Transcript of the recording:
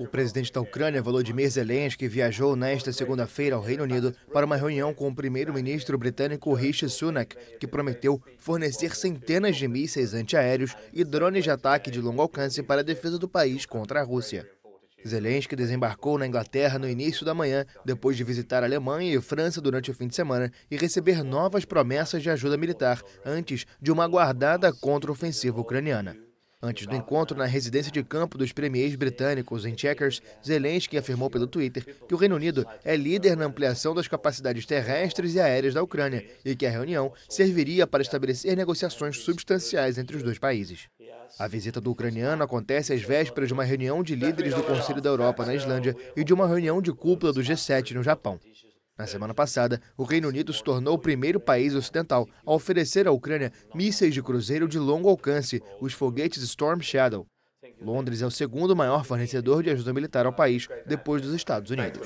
O presidente da Ucrânia, Volodymyr Zelensky, viajou nesta segunda-feira ao Reino Unido para uma reunião com o primeiro-ministro britânico Rishi Sunak, que prometeu fornecer centenas de mísseis antiaéreos e drones de ataque de longo alcance para a defesa do país contra a Rússia. Zelensky desembarcou na Inglaterra no início da manhã, depois de visitar Alemanha e França durante o fim de semana e receber novas promessas de ajuda militar antes de uma aguardada contra-ofensiva ucraniana. Antes do encontro na residência de campo dos premiers britânicos em Chequers, Zelensky afirmou pelo Twitter que o Reino Unido é líder na ampliação das capacidades terrestres e aéreas da Ucrânia e que a reunião serviria para estabelecer negociações substanciais entre os dois países. A visita do ucraniano acontece às vésperas de uma reunião de líderes do Conselho da Europa na Islândia e de uma reunião de cúpula do G7 no Japão. Na semana passada, o Reino Unido se tornou o primeiro país ocidental a oferecer à Ucrânia mísseis de cruzeiro de longo alcance, os foguetes Storm Shadow. Londres é o segundo maior fornecedor de ajuda militar ao país, depois dos Estados Unidos.